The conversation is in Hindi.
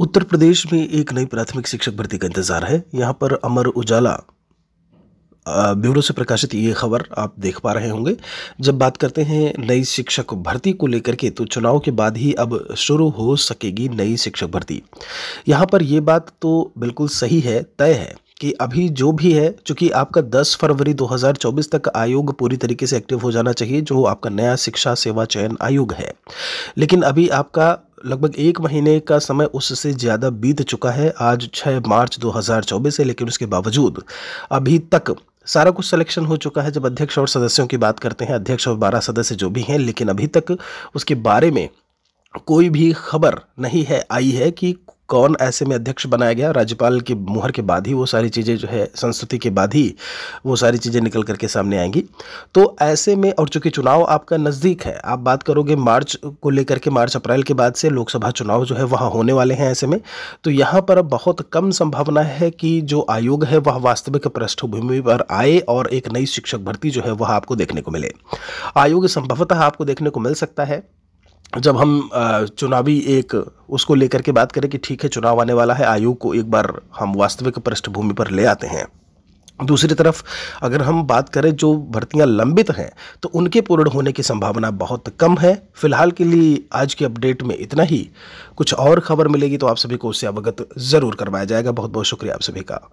उत्तर प्रदेश में एक नई प्राथमिक शिक्षक भर्ती का इंतज़ार है यहाँ पर अमर उजाला ब्यूरो से प्रकाशित ये खबर आप देख पा रहे होंगे जब बात करते हैं नई शिक्षक भर्ती को लेकर के तो चुनाव के बाद ही अब शुरू हो सकेगी नई शिक्षक भर्ती यहाँ पर ये बात तो बिल्कुल सही है तय है कि अभी जो भी है चूँकि आपका 10 फरवरी 2024 तक आयोग पूरी तरीके से एक्टिव हो जाना चाहिए जो आपका नया शिक्षा सेवा चयन आयोग है लेकिन अभी आपका लगभग एक महीने का समय उससे ज़्यादा बीत चुका है आज 6 मार्च 2024 है लेकिन उसके बावजूद अभी तक सारा कुछ सिलेक्शन हो चुका है जब अध्यक्ष और सदस्यों की बात करते हैं अध्यक्ष और बारह सदस्य जो भी हैं लेकिन अभी तक उसके बारे में कोई भी खबर नहीं है आई है कि कौन ऐसे में अध्यक्ष बनाया गया राज्यपाल के मुहर के बाद ही वो सारी चीज़ें जो है संस्कृति के बाद ही वो सारी चीज़ें निकल करके सामने आएंगी तो ऐसे में और चूंकि चुनाव आपका नज़दीक है आप बात करोगे मार्च को लेकर के मार्च अप्रैल के बाद से लोकसभा चुनाव जो है वहाँ होने वाले हैं ऐसे में तो यहाँ पर अब बहुत कम संभावना है कि जो आयोग है वह वास्तविक पृष्ठभूमि पर आए और एक नई शिक्षक भर्ती जो है वह आपको देखने को मिले आयोग संभवतः आपको देखने को मिल सकता है जब हम चुनावी एक उसको लेकर के बात करें कि ठीक है चुनाव आने वाला है आयोग को एक बार हम वास्तविक पृष्ठभूमि पर ले आते हैं दूसरी तरफ अगर हम बात करें जो भर्तियां लंबित हैं तो उनके पूर्ण होने की संभावना बहुत कम है फिलहाल के लिए आज के अपडेट में इतना ही कुछ और खबर मिलेगी तो आप सभी को उससे अवगत ज़रूर करवाया जाएगा बहुत बहुत शुक्रिया आप सभी का